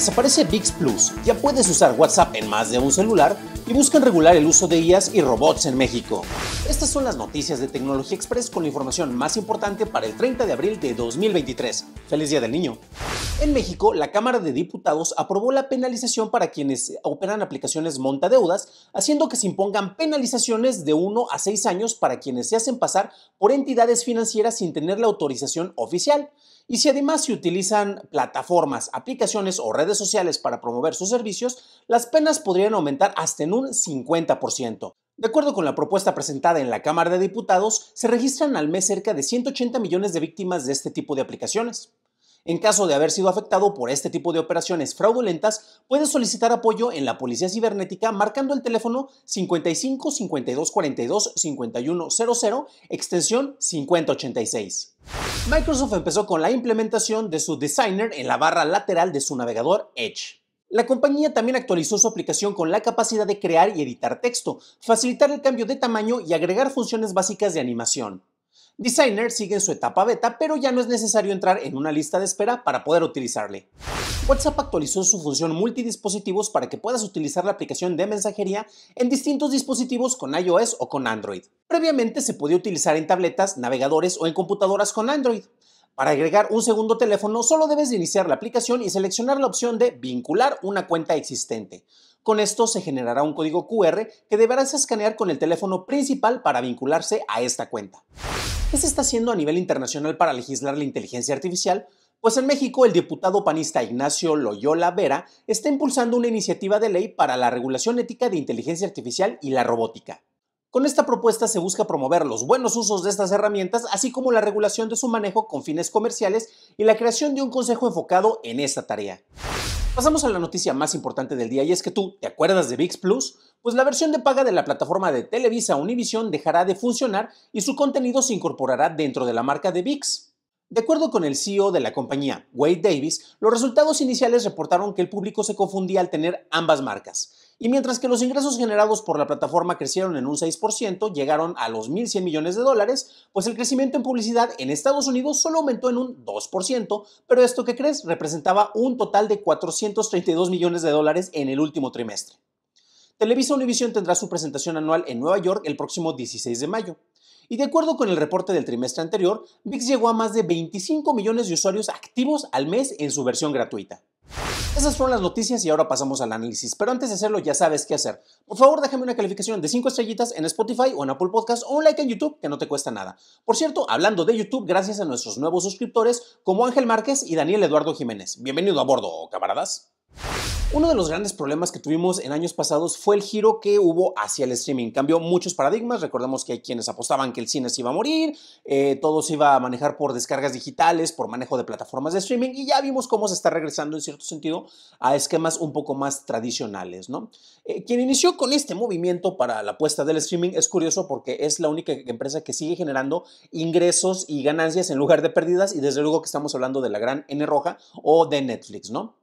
desaparece VIX Plus, ya puedes usar WhatsApp en más de un celular y buscan regular el uso de IAS y robots en México. Estas son las noticias de Tecnología Express con la información más importante para el 30 de abril de 2023. ¡Feliz Día del Niño! En México, la Cámara de Diputados aprobó la penalización para quienes operan aplicaciones montadeudas, haciendo que se impongan penalizaciones de 1 a 6 años para quienes se hacen pasar por entidades financieras sin tener la autorización oficial. Y si además se utilizan plataformas, aplicaciones o redes sociales para promover sus servicios, las penas podrían aumentar hasta en un 50%. De acuerdo con la propuesta presentada en la Cámara de Diputados, se registran al mes cerca de 180 millones de víctimas de este tipo de aplicaciones. En caso de haber sido afectado por este tipo de operaciones fraudulentas, puede solicitar apoyo en la Policía Cibernética marcando el teléfono 55 52 42 51 extensión 5086. Microsoft empezó con la implementación de su Designer en la barra lateral de su navegador Edge. La compañía también actualizó su aplicación con la capacidad de crear y editar texto, facilitar el cambio de tamaño y agregar funciones básicas de animación. Designer sigue en su etapa beta, pero ya no es necesario entrar en una lista de espera para poder utilizarle. WhatsApp actualizó su función multidispositivos para que puedas utilizar la aplicación de mensajería en distintos dispositivos con iOS o con Android. Previamente se podía utilizar en tabletas, navegadores o en computadoras con Android. Para agregar un segundo teléfono solo debes iniciar la aplicación y seleccionar la opción de vincular una cuenta existente. Con esto se generará un código QR que deberás escanear con el teléfono principal para vincularse a esta cuenta. ¿Qué se está haciendo a nivel internacional para legislar la inteligencia artificial? Pues en México el diputado panista Ignacio Loyola Vera está impulsando una iniciativa de ley para la regulación ética de inteligencia artificial y la robótica. Con esta propuesta se busca promover los buenos usos de estas herramientas, así como la regulación de su manejo con fines comerciales y la creación de un consejo enfocado en esta tarea. Pasamos a la noticia más importante del día y es que tú, ¿te acuerdas de VIX Plus? Pues la versión de paga de la plataforma de Televisa Univision dejará de funcionar y su contenido se incorporará dentro de la marca de VIX. De acuerdo con el CEO de la compañía, Wade Davis, los resultados iniciales reportaron que el público se confundía al tener ambas marcas. Y mientras que los ingresos generados por la plataforma crecieron en un 6%, llegaron a los 1.100 millones de dólares, pues el crecimiento en publicidad en Estados Unidos solo aumentó en un 2%, pero esto que crees representaba un total de 432 millones de dólares en el último trimestre. Televisa Univision tendrá su presentación anual en Nueva York el próximo 16 de mayo. Y de acuerdo con el reporte del trimestre anterior, VIX llegó a más de 25 millones de usuarios activos al mes en su versión gratuita. Esas fueron las noticias y ahora pasamos al análisis. Pero antes de hacerlo, ya sabes qué hacer. Por favor, déjame una calificación de 5 estrellitas en Spotify o en Apple Podcast o un like en YouTube, que no te cuesta nada. Por cierto, hablando de YouTube, gracias a nuestros nuevos suscriptores como Ángel Márquez y Daniel Eduardo Jiménez. Bienvenido a bordo, camaradas. Uno de los grandes problemas que tuvimos en años pasados fue el giro que hubo hacia el streaming. Cambió muchos paradigmas. Recordemos que hay quienes apostaban que el cine se iba a morir, eh, todo se iba a manejar por descargas digitales, por manejo de plataformas de streaming, y ya vimos cómo se está regresando en cierto sentido a esquemas un poco más tradicionales. Eh, quien inició con este movimiento para la apuesta del streaming es curioso porque es la única empresa que sigue generando ingresos y ganancias en lugar de pérdidas, y desde luego que estamos hablando de la gran N roja o de Netflix, ¿no?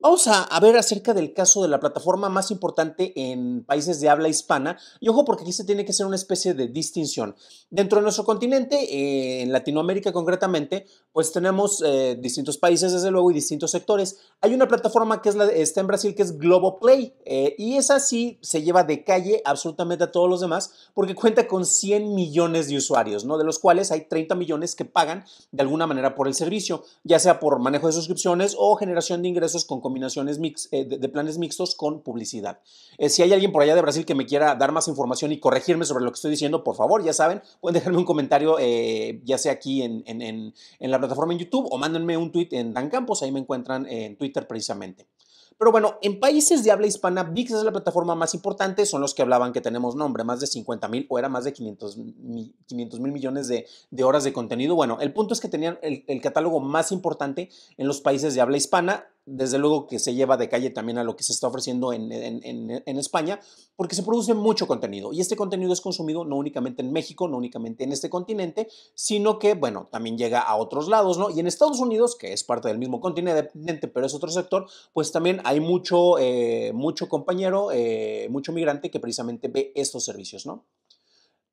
Vamos a, ver acerca del caso de la plataforma más importante en países de habla hispana. Y ojo, porque aquí se tiene que hacer una especie de distinción. Dentro de nuestro continente, eh, en Latinoamérica concretamente, pues tenemos eh, distintos países, desde luego, y distintos sectores. Hay una plataforma que es la, está en Brasil, que es Globoplay. Eh, y esa sí se lleva de calle absolutamente a todos los demás, porque cuenta con 100 millones de usuarios, ¿no? De los cuales hay 30 millones que pagan de alguna manera por el servicio, ya sea por manejo de suscripciones o generación de ingresos con combinaciones mix, eh, de, planes mixtos con publicidad. Eh, si hay alguien por allá de Brasil que me quiera dar más información y corregirme sobre lo que estoy diciendo, por favor, ya saben, pueden dejarme un comentario, eh, ya sea aquí en, la plataforma en YouTube o mándenme un tweet en Dan Campos, ahí me encuentran en Twitter precisamente. Pero bueno, en países de habla hispana, VIX es la plataforma más importante, son los que hablaban que tenemos nombre, más de 50 mil o era más de 500 mil millones de, horas de contenido. Bueno, el punto es que tenían el, el catálogo más importante en los países de habla hispana desde luego que se lleva de calle también a lo que se está ofreciendo en, España, porque se produce mucho contenido y este contenido es consumido no únicamente en México, no únicamente en este continente, sino que, bueno, también llega a otros lados, ¿no? Y en Estados Unidos, que es parte del mismo continente, pero es otro sector, pues también hay mucho, eh, mucho compañero, eh, mucho migrante que precisamente ve estos servicios, ¿no?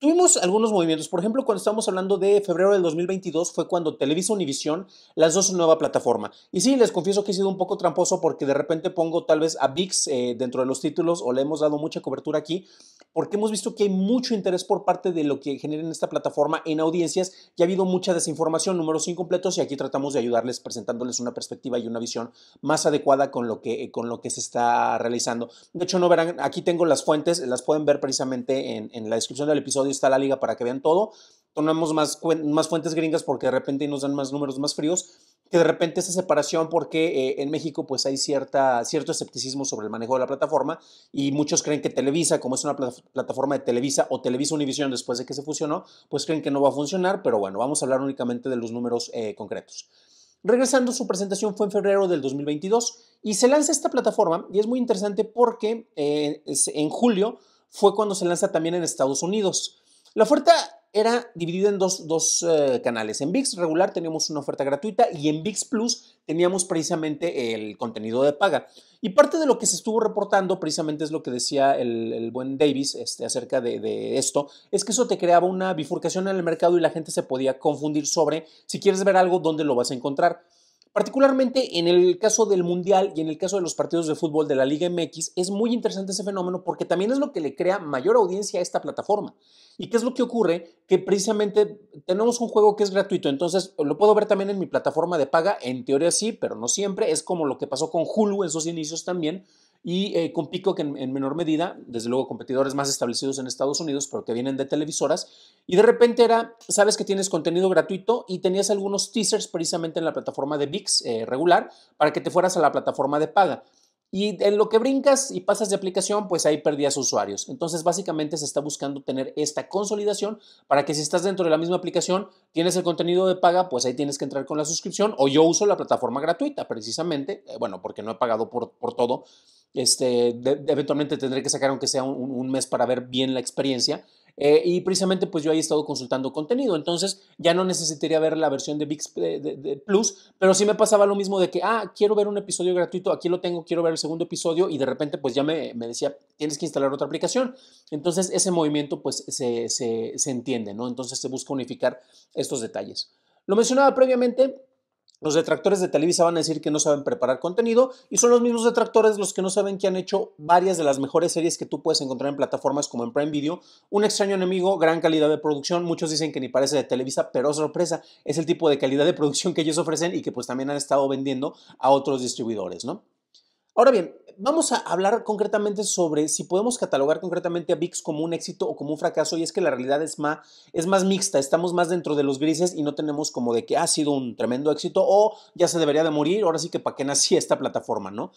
Tuvimos algunos movimientos, por ejemplo, cuando estábamos hablando de febrero del 2022 fue cuando Televisa Univisión lanzó su nueva plataforma. Y sí, les confieso que he sido un poco tramposo porque de repente pongo tal vez a VIX eh, dentro de los títulos o le hemos dado mucha cobertura aquí, porque hemos visto que hay mucho interés por parte de lo que genera esta plataforma en audiencias y ha habido mucha desinformación, números incompletos y aquí tratamos de ayudarles presentándoles una perspectiva y una visión más adecuada con lo que, con lo que se está realizando. De hecho, no verán, aquí tengo las fuentes, las pueden ver precisamente en, en la descripción del episodio está la liga para que vean todo. Tomamos más, más fuentes gringas porque de repente nos dan más números más fríos que de repente esa separación, porque eh, en México pues hay cierta, cierto escepticismo sobre el manejo de la plataforma y muchos creen que Televisa, como es una plataforma de Televisa o Televisa Univision después de que se fusionó, pues creen que no va a funcionar, pero bueno, vamos a hablar únicamente de los números eh, concretos. Regresando, su presentación fue en febrero del 2022 y se lanza esta plataforma y es muy interesante porque eh, en julio fue cuando se lanza también en Estados Unidos. La oferta era dividida en dos, eh, canales. En VIX regular teníamos una oferta gratuita y en VIX Plus teníamos precisamente el contenido de paga. Y parte de lo que se estuvo reportando, precisamente es lo que decía el, buen Davis este, acerca de, de, esto, es que eso te creaba una bifurcación en el mercado y la gente se podía confundir sobre si quieres ver algo, dónde lo vas a encontrar. Particularmente en el caso del Mundial y en el caso de los partidos de fútbol de la Liga MX, es muy interesante ese fenómeno porque también es lo que le crea mayor audiencia a esta plataforma. ¿Y qué es lo que ocurre? Que precisamente tenemos un juego que es gratuito, entonces lo puedo ver también en mi plataforma de paga, en teoría sí, pero no siempre, es como lo que pasó con Hulu en sus inicios también, y eh, con Pico en, en, menor medida, desde luego competidores más establecidos en Estados Unidos, pero que vienen de televisoras, y de repente era, sabes que tienes contenido gratuito y tenías algunos teasers precisamente en la plataforma de VIX eh, regular para que te fueras a la plataforma de paga. Y en lo que brincas y pasas de aplicación, pues ahí perdías usuarios. Entonces, básicamente se está buscando tener esta consolidación para que si estás dentro de la misma aplicación, tienes el contenido de paga, pues ahí tienes que entrar con la suscripción. O yo uso la plataforma gratuita, precisamente, eh, bueno, porque no he pagado por, por todo. Este, eventualmente tendré que sacar, aunque sea un mes, para ver bien la experiencia eh, y precisamente pues yo ahí he estado consultando contenido, entonces ya no necesitaría ver la versión de VIX de, Plus, pero sí me pasaba lo mismo de que, ah, quiero ver un episodio gratuito, aquí lo tengo, quiero ver el segundo episodio y de repente pues ya me, me decía, tienes que instalar otra aplicación. Entonces ese movimiento pues se, se, se entiende, ¿no? Entonces se busca unificar estos detalles. Lo mencionaba previamente, los detractores de Televisa van a decir que no saben preparar contenido y son los mismos detractores los que no saben que han hecho varias de las mejores series que tú puedes encontrar en plataformas como en Prime Video. Un extraño enemigo, gran calidad de producción, muchos dicen que ni parece de Televisa, pero sorpresa, es el tipo de calidad de producción que ellos ofrecen y que pues también han estado vendiendo a otros distribuidores, ¿no? Ahora bien, vamos a hablar concretamente sobre si podemos catalogar concretamente a VIX como un éxito o como un fracaso, y es que la realidad es más, es más mixta, estamos más dentro de los grises y no tenemos como de que ah, ha sido un tremendo éxito o ya se debería de morir, ahora sí que para qué nació esta plataforma, ¿no?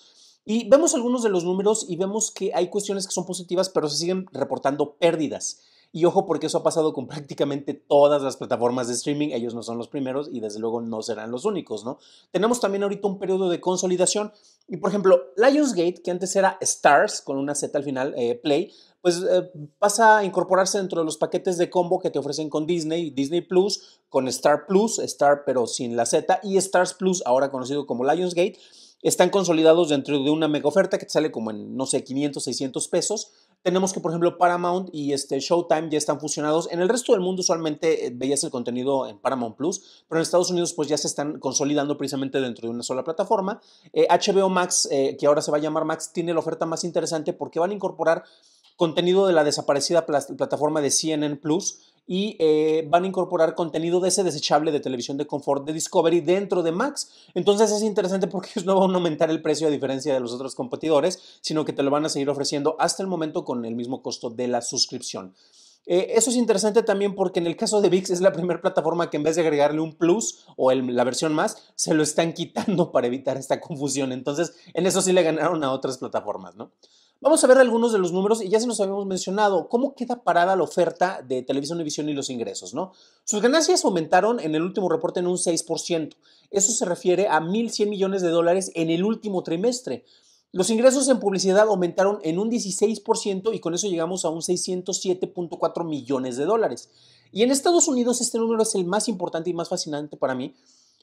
Y vemos algunos de los números y vemos que hay cuestiones que son positivas, pero se siguen reportando pérdidas. Y ojo, porque eso ha pasado con prácticamente todas las plataformas de streaming. Ellos no son los primeros y desde luego no serán los únicos, ¿no? Tenemos también ahorita un periodo de consolidación. Y por ejemplo, Lionsgate, que antes era Stars, con una Z al final, eh, Play, pues eh, pasa a incorporarse dentro de los paquetes de combo que te ofrecen con Disney, Disney Plus, con Star Plus, Star pero sin la Z, y Stars Plus, ahora conocido como Lionsgate, están consolidados dentro de una mega oferta que te sale como en, no sé, 500, 600 pesos tenemos que, por ejemplo, Paramount y este Showtime ya están fusionados. En el resto del mundo usualmente eh, veías el contenido en Paramount Plus, pero en Estados Unidos pues ya se están consolidando precisamente dentro de una sola plataforma. HBO eh, Max, eh, que ahora se va a llamar Max, tiene la oferta más interesante porque van a incorporar contenido de la desaparecida plataforma de CNN Plus, y eh, van a incorporar contenido de ese desechable de televisión de confort de Discovery dentro de Max. Entonces es interesante porque ellos no van a aumentar el precio a diferencia de los otros competidores, sino que te lo van a seguir ofreciendo hasta el momento con el mismo costo de la suscripción. Eh, eso es interesante también porque en el caso de VIX es la primera plataforma que en vez de agregarle un plus o la versión más, se lo están quitando para evitar esta confusión. Entonces, en eso sí le ganaron a otras plataformas, ¿no? Vamos a ver algunos de los números y ya se nos habíamos mencionado cómo queda parada la oferta de Televisión visión y los ingresos, ¿no? Sus ganancias aumentaron en el último reporte en un 6%. Eso se refiere a 1.100 millones de dólares en el último trimestre. Los ingresos en publicidad aumentaron en un 16% y con eso llegamos a un 607.4 millones de dólares. Y en Estados Unidos este número es el más importante y más fascinante para mí.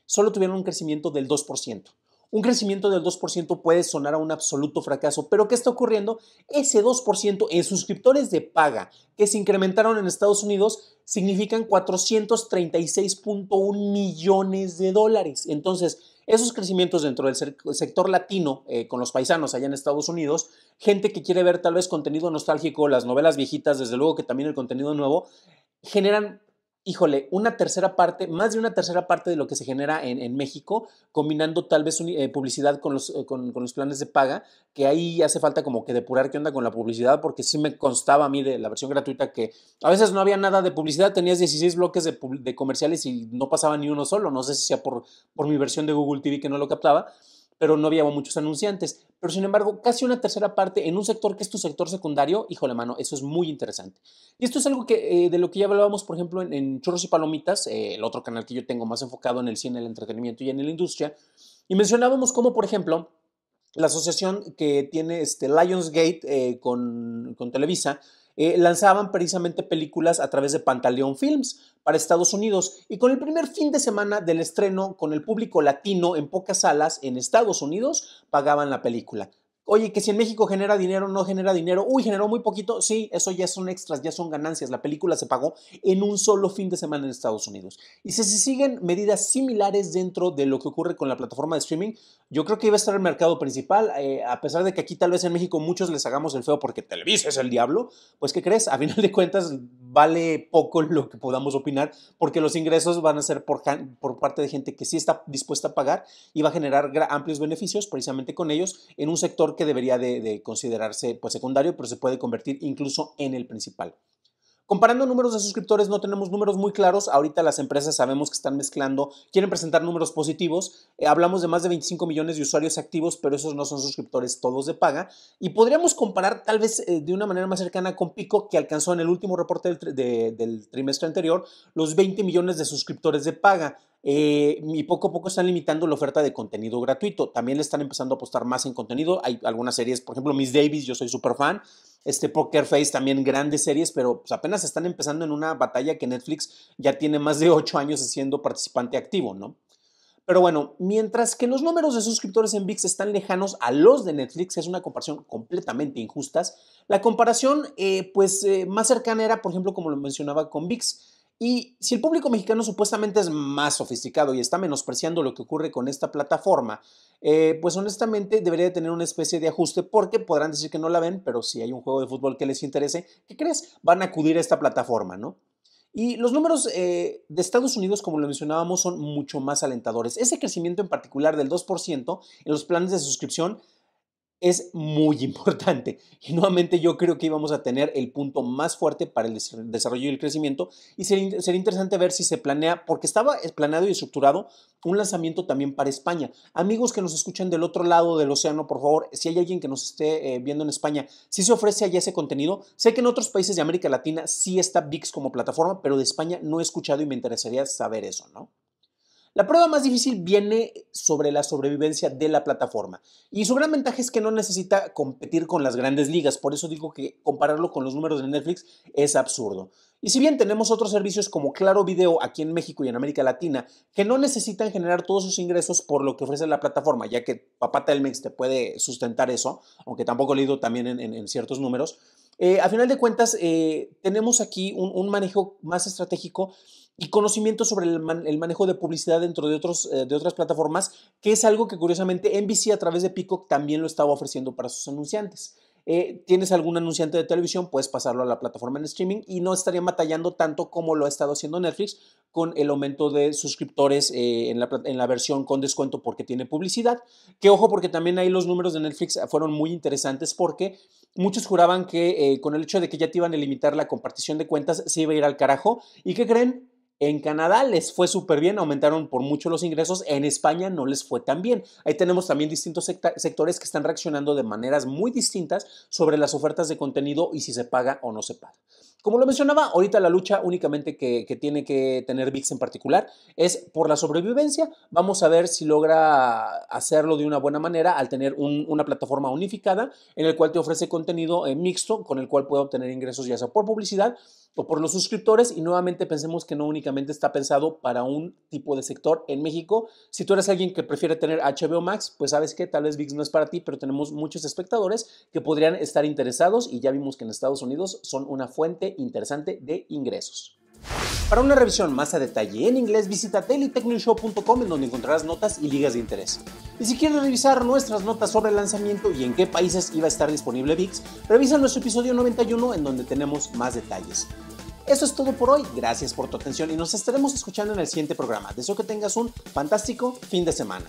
Solo tuvieron un crecimiento del 2%. Un crecimiento del 2% puede sonar a un absoluto fracaso, pero ¿qué está ocurriendo? Ese 2% en suscriptores de paga que se incrementaron en Estados Unidos significan 436.1 millones de dólares. Entonces, esos crecimientos dentro del sector latino, eh, con los paisanos allá en Estados Unidos, gente que quiere ver tal vez contenido nostálgico, las novelas viejitas, desde luego que también el contenido nuevo, generan híjole, una tercera parte, más de una tercera parte de lo que se genera en, México, combinando tal vez eh, publicidad con los, eh, con, los, planes de paga, que ahí hace falta como que depurar qué onda con la publicidad, porque sí me constaba a mí de la versión gratuita que a veces no había nada de publicidad, tenías 16 bloques de, comerciales y no pasaba ni uno solo, no sé si sea por, por mi versión de Google TV que no lo captaba, pero no había muchos anunciantes. Pero sin embargo, casi una tercera parte en un sector que es tu sector secundario, híjole mano, eso es muy interesante. Y esto es algo que, eh, de lo que ya hablábamos, por ejemplo, en, en Churros y Palomitas, eh, el otro canal que yo tengo más enfocado en el cine, el entretenimiento y en la industria. Y mencionábamos cómo, por ejemplo, la asociación que tiene este Lionsgate eh, con, con Televisa, eh, lanzaban precisamente películas a través de Pantaleón Films para Estados Unidos y con el primer fin de semana del estreno con el público latino en pocas salas en Estados Unidos pagaban la película. Oye, que si en México genera dinero, no genera dinero. Uy, generó muy poquito. Sí, eso ya son extras, ya son ganancias. La película se pagó en un solo fin de semana en Estados Unidos. Y si se siguen medidas similares dentro de lo que ocurre con la plataforma de streaming, yo creo que iba a estar el mercado principal. Eh, a pesar de que aquí tal vez en México muchos les hagamos el feo porque Televisa es el diablo, pues ¿qué crees? A final de cuentas vale poco lo que podamos opinar porque los ingresos van a ser por, por parte de gente que sí está dispuesta a pagar y va a generar amplios beneficios precisamente con ellos en un sector que que debería de, considerarse pues, secundario, pero se puede convertir incluso en el principal. Comparando números de suscriptores, no tenemos números muy claros. Ahorita las empresas sabemos que están mezclando, quieren presentar números positivos. Eh, hablamos de más de 25 millones de usuarios activos, pero esos no son suscriptores todos de paga. Y podríamos comparar tal vez eh, de una manera más cercana con Pico, que alcanzó en el último reporte del, trimestre anterior los 20 millones de suscriptores de paga. Eh, y poco a poco están limitando la oferta de contenido gratuito. También le están empezando a apostar más en contenido. Hay algunas series, por ejemplo, Miss Davis, yo soy súper fan este Poker Face, también grandes series, pero pues, apenas están empezando en una batalla que Netflix ya tiene más de ocho años siendo participante activo, ¿no? Pero bueno, mientras que los números de suscriptores en VIX están lejanos a los de Netflix, es una comparación completamente injusta, la comparación eh, pues eh, más cercana era, por ejemplo, como lo mencionaba con VIX, y si el público mexicano supuestamente es más sofisticado y está menospreciando lo que ocurre con esta plataforma, eh, pues honestamente debería tener una especie de ajuste porque podrán decir que no la ven, pero si hay un juego de fútbol que les interese, ¿qué crees? Van a acudir a esta plataforma, ¿no? Y los números eh, de Estados Unidos, como lo mencionábamos, son mucho más alentadores. Ese crecimiento en particular del 2% en los planes de suscripción es muy importante. Y nuevamente yo creo que íbamos a tener el punto más fuerte para el desarrollo y el crecimiento. Y sería, interesante ver si se planea, porque estaba planeado y estructurado un lanzamiento también para España. Amigos que nos escuchan del otro lado del océano, por favor, si hay alguien que nos esté eh, viendo en España, si se ofrece allá ese contenido, sé que en otros países de América Latina sí está VIX como plataforma, pero de España no he escuchado y me interesaría saber eso, ¿no? La prueba más difícil viene sobre la sobrevivencia de la plataforma y su gran ventaja es que no necesita competir con las grandes ligas, por eso digo que compararlo con los números de Netflix es absurdo. Y si bien tenemos otros servicios como Claro Video aquí en México y en América Latina que no necesitan generar todos sus ingresos por lo que ofrece la plataforma, ya que Papá Telmex te puede sustentar eso, aunque tampoco he leído también en, ciertos números, eh, a final de cuentas, eh, tenemos aquí un, manejo más estratégico y conocimiento sobre el, manejo de publicidad dentro de, otros, eh, de otras plataformas, que es algo que curiosamente NBC a través de Peacock también lo estaba ofreciendo para sus anunciantes. Eh, tienes algún anunciante de televisión, puedes pasarlo a la plataforma en streaming y no estaría batallando tanto como lo ha estado haciendo Netflix con el aumento de suscriptores eh, en, la, versión con descuento porque tiene publicidad. Que ojo, porque también ahí los números de Netflix fueron muy interesantes porque muchos juraban que con el hecho de que ya te iban a limitar la compartición de cuentas se iba a ir al carajo. ¿Y qué creen? En Canadá les fue súper bien, aumentaron por mucho los ingresos, en España no les fue tan bien. Ahí tenemos también distintos sectores que están reaccionando de maneras muy distintas sobre las ofertas de contenido y si se paga o no se paga. Como lo mencionaba, ahorita la lucha únicamente que, tiene que tener VIX en particular es por la sobrevivencia. Vamos a ver si logra hacerlo de una buena manera al tener una plataforma unificada en el cual te ofrece contenido mixto con el cual puede obtener ingresos ya sea por publicidad o por los suscriptores y nuevamente pensemos que no únicamente está pensado para un tipo de sector en México. Si tú eres alguien que prefiere tener HBO Max, pues sabes que tal vez VIX no es para ti, pero tenemos muchos espectadores que podrían estar interesados y ya vimos que en Estados Unidos son una fuente interesante de ingresos. Para una revisión más a detalle en inglés, visita teletechnoshow.com en donde encontrarás notas y ligas de interés. Y si quieres revisar nuestras notas sobre el lanzamiento y en qué países iba a estar disponible VIX, revisa nuestro episodio 91 en donde tenemos más detalles. Eso es todo por hoy, gracias por tu atención y nos estaremos escuchando en el siguiente programa. Deseo que tengas un fantástico fin de semana.